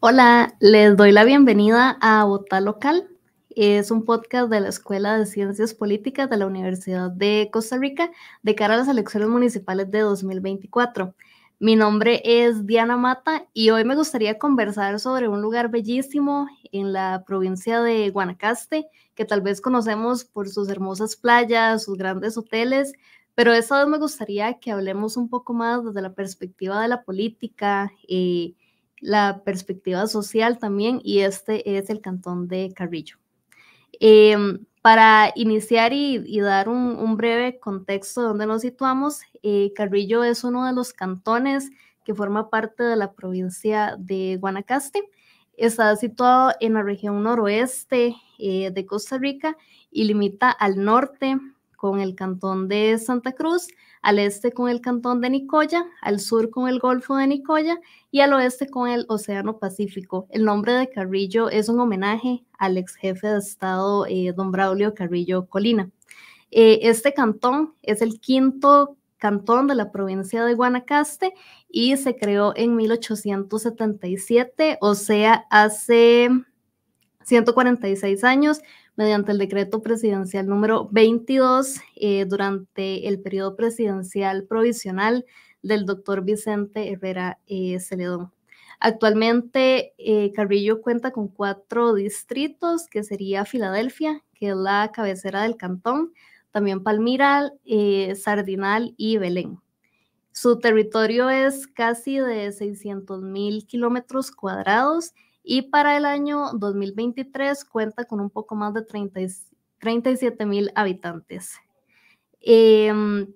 Hola, les doy la bienvenida a Vota Local. Es un podcast de la Escuela de Ciencias Políticas de la Universidad de Costa Rica de cara a las elecciones municipales de 2024. Mi nombre es Diana Mata y hoy me gustaría conversar sobre un lugar bellísimo en la provincia de Guanacaste, que tal vez conocemos por sus hermosas playas, sus grandes hoteles, pero esta vez me gustaría que hablemos un poco más desde la perspectiva de la política. Eh, la perspectiva social también, y este es el cantón de Carrillo. Em, para iniciar y, dar un, breve contexto de dónde nos situamos, eh, Carrillo es uno de los cantones que forma parte de la provincia de Guanacaste. Está situado en la región noroeste eh, de Costa Rica y limita al norte con el cantón de Santa Cruz, al este con el cantón de Nicoya, al sur con el Golfo de Nicoya y al oeste con el Océano Pacífico. El nombre de Carrillo es un homenaje al ex jefe de Estado, eh, don Braulio Carrillo Colina. Eh, este cantón es el quinto cantón de la provincia de Guanacaste y se creó en 1877, o sea, hace 146 años mediante el decreto presidencial número 22 eh, durante el periodo presidencial provisional del doctor Vicente Herrera eh, Celedón. Actualmente eh, Carrillo cuenta con cuatro distritos, que sería Filadelfia, que es la cabecera del cantón, también Palmira, Sardinal y Belén. Su territorio es casi de 600 mil kilómetros cuadrados y para el año 2023 cuenta con un poco más de 30, 37 mil habitantes. Em,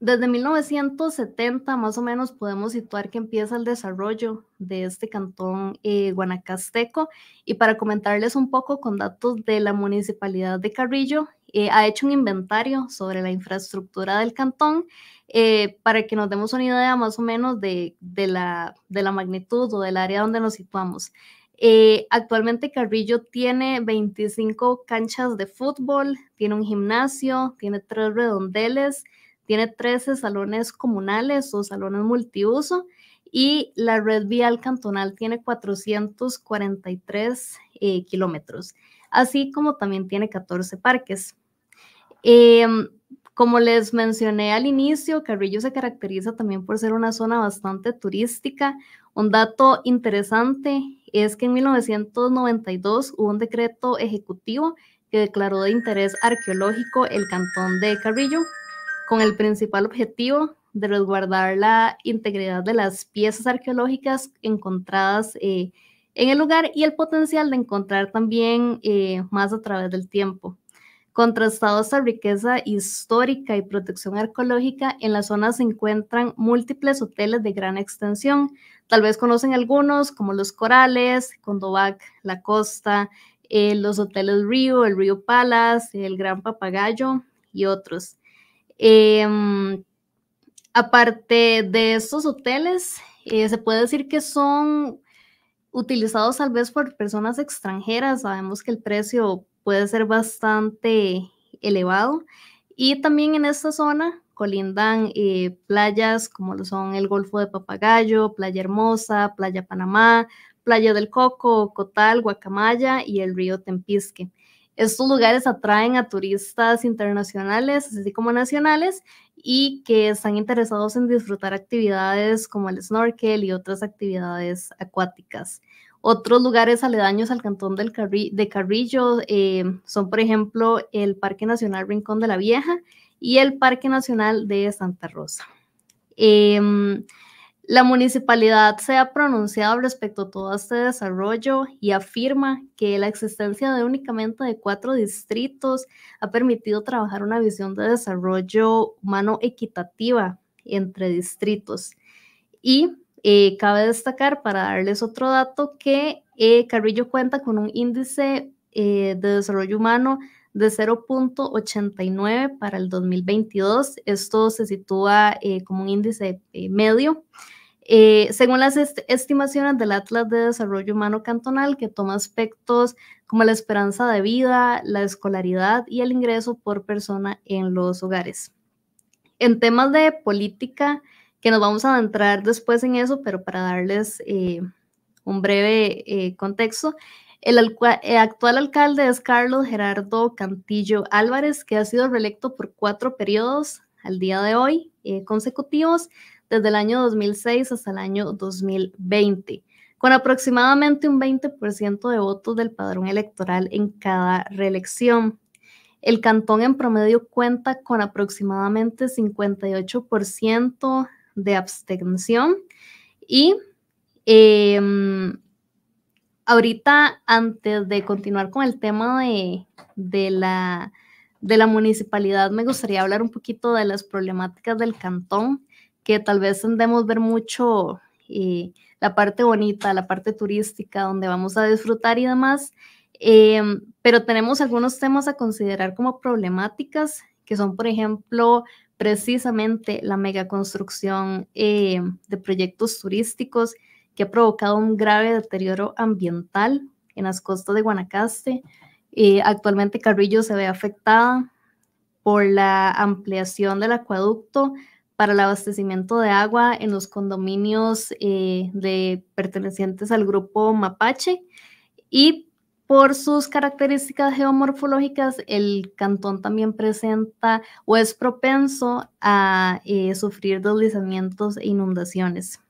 desde 1970 más o menos podemos situar que empieza el desarrollo de este cantón eh, guanacasteco y para comentarles un poco con datos de la municipalidad de Carrillo, eh, ha hecho un inventario sobre la infraestructura del cantón eh, para que nos demos una idea más o menos de, de, la, de la magnitud o del área donde nos situamos. Eh, actualmente Carrillo tiene 25 canchas de fútbol, tiene un gimnasio, tiene tres redondeles, tiene 13 salones comunales o salones multiuso y la red vial cantonal tiene 443 eh, kilómetros, así como también tiene 14 parques. Em, como les mencioné al inicio, Carrillo se caracteriza también por ser una zona bastante turística. Un dato interesante es que en 1992 hubo un decreto ejecutivo que declaró de interés arqueológico el cantón de Carrillo con el principal objetivo de resguardar la integridad de las piezas arqueológicas encontradas eh, en el lugar y el potencial de encontrar también eh, más a través del tiempo. Contrastado esta riqueza histórica y protección arqueológica, en la zona se encuentran múltiples hoteles de gran extensión. Tal vez conocen algunos, como Los Corales, Condovac, La Costa, eh, los hoteles Río, el Río Palace, el Gran Papagayo y otros. Em, aparte de estos hoteles, eh, se puede decir que son utilizados tal vez por personas extranjeras. Sabemos que el precio puede ser bastante elevado. Y también en esta zona colindan eh, playas como lo son el Golfo de Papagayo, Playa Hermosa, Playa Panamá, Playa del Coco, Cotal, Guacamaya y el río Tempisque. Estos lugares atraen a turistas internacionales, así como nacionales, y que están interesados en disfrutar actividades como el snorkel y otras actividades acuáticas. Otros lugares aledaños al cantón de Carrillo eh, son, por ejemplo, el Parque Nacional Rincón de la Vieja y el Parque Nacional de Santa Rosa. Em, la municipalidad se ha pronunciado respecto a todo este desarrollo y afirma que la existencia de únicamente de cuatro distritos ha permitido trabajar una visión de desarrollo humano equitativa entre distritos y eh, cabe destacar, para darles otro dato, que eh, Carrillo cuenta con un índice eh, de desarrollo humano de 0.89 para el 2022. Esto se sitúa como un índice medio. según las estimaciones del Atlas de Desarrollo Humano Cantonal, que toma aspectos como la esperanza de vida, la escolaridad y el ingreso por persona en los hogares. En temas de política, que nos vamos a adentrar después en eso, pero para darles eh, un breve eh, contexto, el, actual alcalde es Carlos Gerardo Cantillo Álvarez, que ha sido reelecto por cuatro periodos al día de hoy eh, consecutivos desde el año 2006 hasta el año 2020, con aproximadamente un 20% de votos del padrón electoral en cada reelección. El cantón en promedio cuenta con aproximadamente 58% de abstención y em, ahorita antes de continuar con el tema de, la, de la municipalidad me gustaría hablar un poquito de las problemáticas del cantón que tal vez tendemos ver mucho eh, la parte bonita, la parte turística, donde vamos a disfrutar y demás, em, pero tenemos algunos temas a considerar como problemáticas, que son, por ejemplo, precisamente la megaconstrucción eh, de proyectos turísticos que ha provocado un grave deterioro ambiental en las costas de Guanacaste. Eh, actualmente Carrillo se ve afectada por la ampliación del acueducto para el abastecimiento de agua en los condominios eh, de, pertenecientes al grupo Mapache y por sus características geomorfológicas, el cantón también presenta o es propenso a eh, sufrir deslizamientos e inundaciones.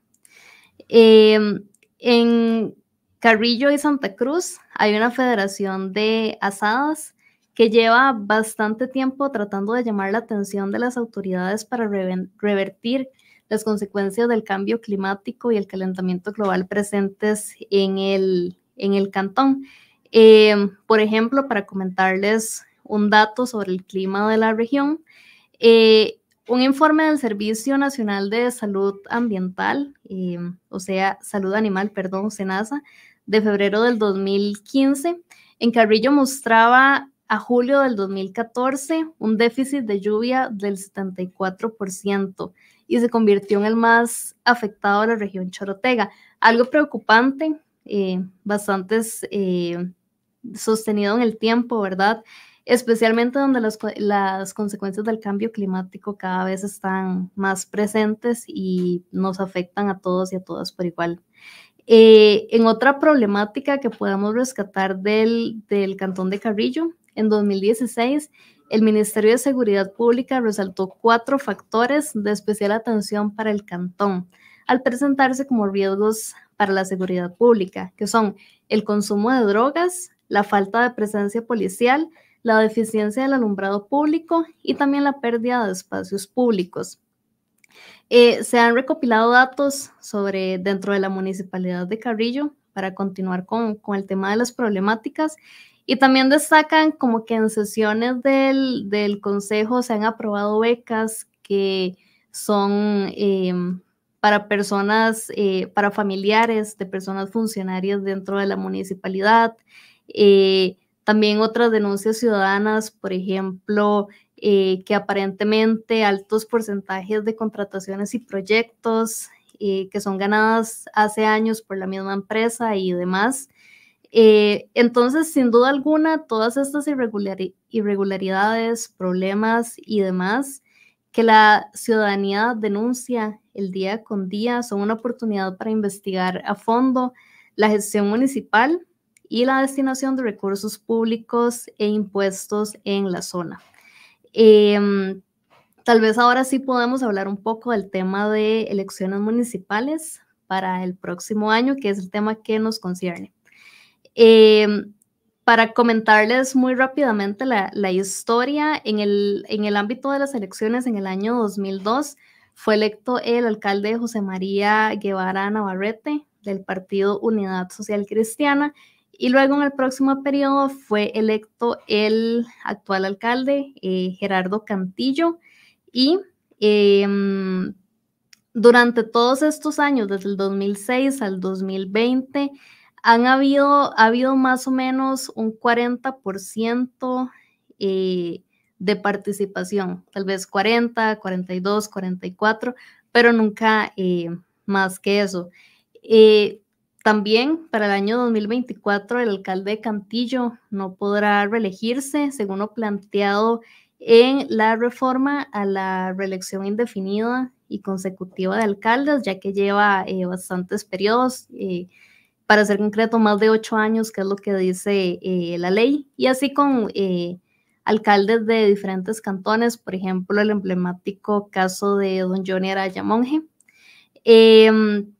Em, en Carrillo y Santa Cruz hay una federación de asadas que lleva bastante tiempo tratando de llamar la atención de las autoridades para revertir las consecuencias del cambio climático y el calentamiento global presentes en el cantón. Em, por ejemplo, para comentarles un dato sobre el clima de la región, eh, un informe del Servicio Nacional de Salud Ambiental, em, o sea, Salud Animal, perdón, SENASA, de febrero del 2015, en Carrillo mostraba a julio del 2014 un déficit de lluvia del 74% y se convirtió en el más afectado de la región chorotega. Algo preocupante, eh, bastantes eh, sostenido en el tiempo, ¿verdad? Especialmente donde las consecuencias del cambio climático cada vez están más presentes y nos afectan a todos y a todas por igual. Eh, en otra problemática que podemos rescatar del, del Cantón de Carrillo, en 2016 el Ministerio de Seguridad Pública resaltó cuatro factores de especial atención para el cantón, al presentarse como riesgos para la seguridad pública, que son el consumo de drogas, la falta de presencia policial, la deficiencia del alumbrado público y también la pérdida de espacios públicos. Eh, se han recopilado datos sobre dentro de la municipalidad de Carrillo para continuar con, el tema de las problemáticas y también destacan como que en sesiones del, consejo se han aprobado becas que son em, para personas, eh, para familiares de personas funcionarias dentro de la municipalidad. Eh, también otras denuncias ciudadanas, por ejemplo, eh, que aparentemente altos porcentajes de contrataciones y proyectos que son ganadas hace años por la misma empresa y demás. entonces, sin duda alguna, todas estas irregularidades, problemas y demás que la ciudadanía denuncia el día con día, son una oportunidad para investigar a fondo la gestión municipal y la destinación de recursos públicos e impuestos en la zona. Em, tal vez ahora sí podemos hablar un poco del tema de elecciones municipales para el próximo año, que es el tema que nos concierne. Em, para comentarles muy rápidamente la, historia, en el ámbito de las elecciones en el año 2002, fue electo el alcalde José María Guevara Navarrete del partido Unidad Social Cristiana y luego en el próximo periodo fue electo el actual alcalde eh, Gerardo Cantillo y em, durante todos estos años, desde el 2006 al 2020, han habido, ha habido más o menos un 40% eh, de participación, tal vez 40, 42, 44, pero nunca eh, más que eso. Eh, también para el año 2024 el alcalde Cantillo no podrá reelegirse según lo planteado en la reforma a la reelección indefinida y consecutiva de alcaldes, ya que lleva eh, bastantes periodos, para ser concreto, más de ocho años, que es lo que dice la ley, y así con alcaldes de diferentes cantones, por ejemplo, el emblemático caso de don Johnny Araya Monge. Em,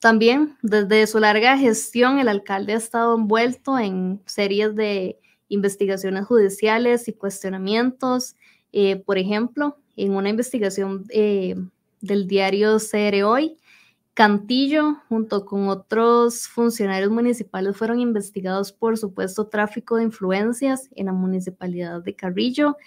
también, desde su larga gestión, el alcalde ha estado envuelto en series de investigaciones judiciales y cuestionamientos. Eh, por ejemplo, en una investigación eh, del diario CR Hoy, Cantillo, junto con otros funcionarios municipales, fueron investigados por supuesto tráfico de influencias en la municipalidad de Carrillo.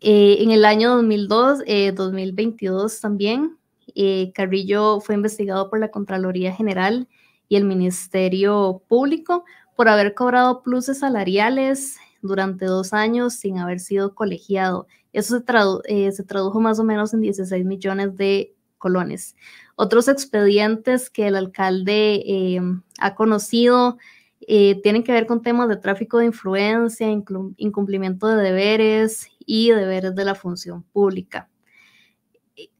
Eh, en el año 2002, 2022 eh, también, eh, Carrillo fue investigado por la Contraloría General y el Ministerio Público por haber cobrado pluses salariales durante dos años sin haber sido colegiado. Eso se, se tradujo más o menos en 16 millones de colones. Otros expedientes que el alcalde eh, ha conocido eh, tienen que ver con temas de tráfico de influencia, incumplimiento de deberes y deberes de la función pública.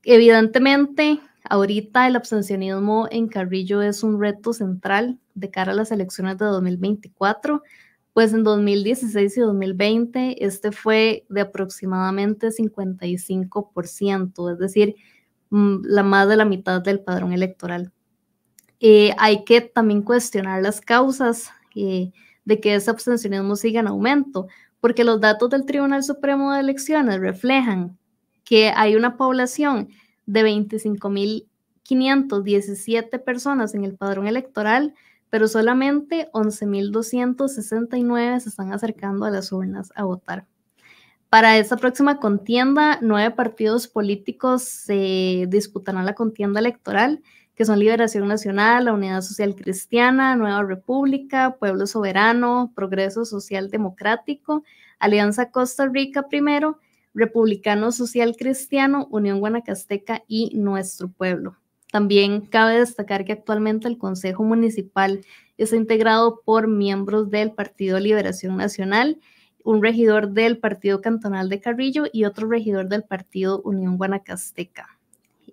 Evidentemente, ahorita el abstencionismo en Carrillo es un reto central de cara a las elecciones de 2024 pues en 2016 y 2020 este fue de aproximadamente 55%, es decir, Mm, la más de la mitad del padrón electoral. Eh, hay que también cuestionar las causas eh, de que ese abstencionismo siga en aumento, porque los datos del Tribunal Supremo de Elecciones reflejan que hay una población de 25.517 personas en el padrón electoral, pero solamente 11.269 se están acercando a las urnas a votar. Para esta próxima contienda, nueve partidos políticos se disputarán la contienda electoral, que son Liberación Nacional, la Unidad Social Cristiana, Nueva República, Pueblo Soberano, Progreso Social Democrático, Alianza Costa Rica primero, Republicano Social Cristiano, Unión Guanacasteca y Nuestro Pueblo. También cabe destacar que actualmente el Consejo Municipal está integrado por miembros del Partido Liberación Nacional un regidor del Partido Cantonal de Carrillo y otro regidor del Partido Unión Guanacasteca.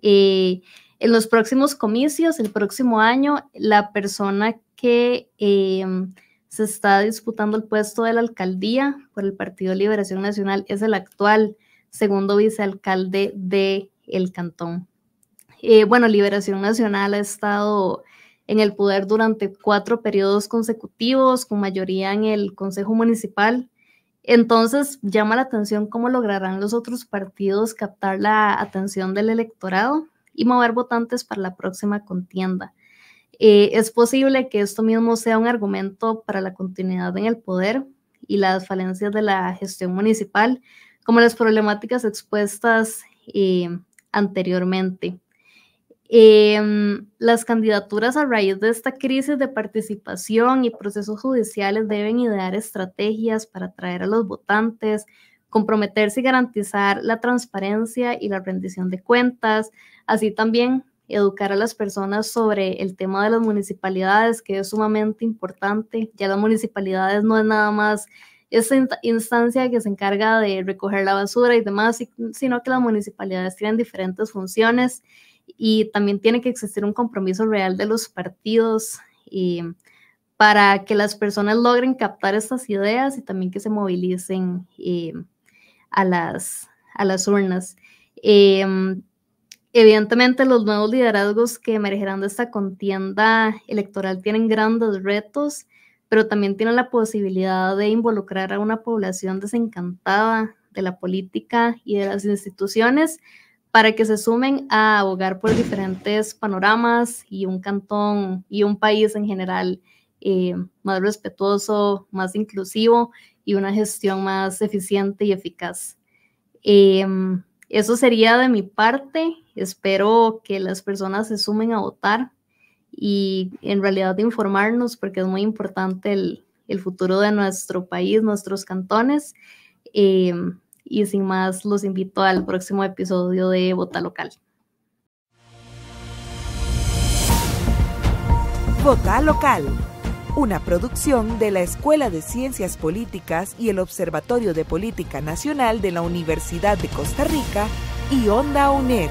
Eh, en los próximos comicios, el próximo año, la persona que eh, se está disputando el puesto de la alcaldía por el Partido Liberación Nacional es el actual segundo vicealcalde de el cantón. Eh, bueno, Liberación Nacional ha estado en el poder durante cuatro periodos consecutivos, con mayoría en el Consejo Municipal entonces llama la atención cómo lograrán los otros partidos captar la atención del electorado y mover votantes para la próxima contienda. Eh, es posible que esto mismo sea un argumento para la continuidad en el poder y las falencias de la gestión municipal, como las problemáticas expuestas eh, anteriormente. Em, las candidaturas a raíz de esta crisis de participación y procesos judiciales deben idear estrategias para atraer a los votantes, comprometerse y garantizar la transparencia y la rendición de cuentas, así también educar a las personas sobre el tema de las municipalidades, que es sumamente importante. Ya las municipalidades no es nada más esa instancia que se encarga de recoger la basura y demás, sino que las municipalidades tienen diferentes funciones y también tiene que existir un compromiso real de los partidos para que las personas logren captar estas ideas y también que se movilicen eh, a, las, a las urnas. Em, evidentemente, los nuevos liderazgos que emergerán de esta contienda electoral tienen grandes retos, pero también tienen la posibilidad de involucrar a una población desencantada de la política y de las instituciones, para que se sumen a abogar por diferentes panoramas y un cantón y un país en general eh, más respetuoso, más inclusivo y una gestión más eficiente y eficaz. Em, eso sería de mi parte. Espero que las personas se sumen a votar y en realidad informarnos porque es muy importante el, futuro de nuestro país, nuestros cantones. Em, y sin más, los invito al próximo episodio de Vota Local. Botá Local, una producción de la Escuela de Ciencias Políticas y el Observatorio de Política Nacional de la Universidad de Costa Rica y Onda UNED.